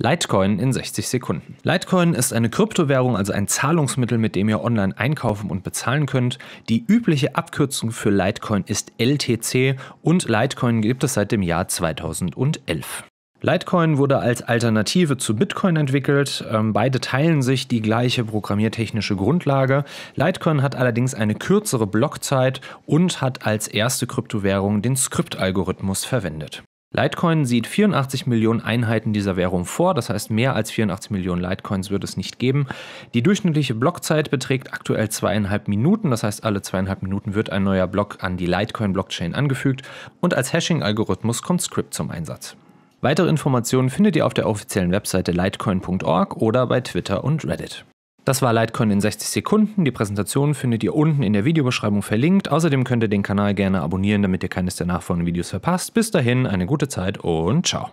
Litecoin in 60 Sekunden. Litecoin ist eine Kryptowährung, also ein Zahlungsmittel, mit dem ihr online einkaufen und bezahlen könnt. Die übliche Abkürzung für Litecoin ist LTC und Litecoin gibt es seit dem Jahr 2011. Litecoin wurde als Alternative zu Bitcoin entwickelt. Ähm, beide teilen sich die gleiche programmiertechnische Grundlage. Litecoin hat allerdings eine kürzere Blockzeit und hat als erste Kryptowährung den Script-Algorithmus verwendet. Litecoin sieht 84 Millionen Einheiten dieser Währung vor, das heißt mehr als 84 Millionen Litecoins wird es nicht geben. Die durchschnittliche Blockzeit beträgt aktuell zweieinhalb Minuten, das heißt alle zweieinhalb Minuten wird ein neuer Block an die Litecoin-Blockchain angefügt und als Hashing-Algorithmus kommt Script zum Einsatz. Weitere Informationen findet ihr auf der offiziellen Webseite litecoin.org oder bei Twitter und Reddit. Das war Litecoin in 60 Sekunden. Die Präsentation findet ihr unten in der Videobeschreibung verlinkt. Außerdem könnt ihr den Kanal gerne abonnieren, damit ihr keines der nachfolgenden Videos verpasst. Bis dahin, eine gute Zeit und ciao.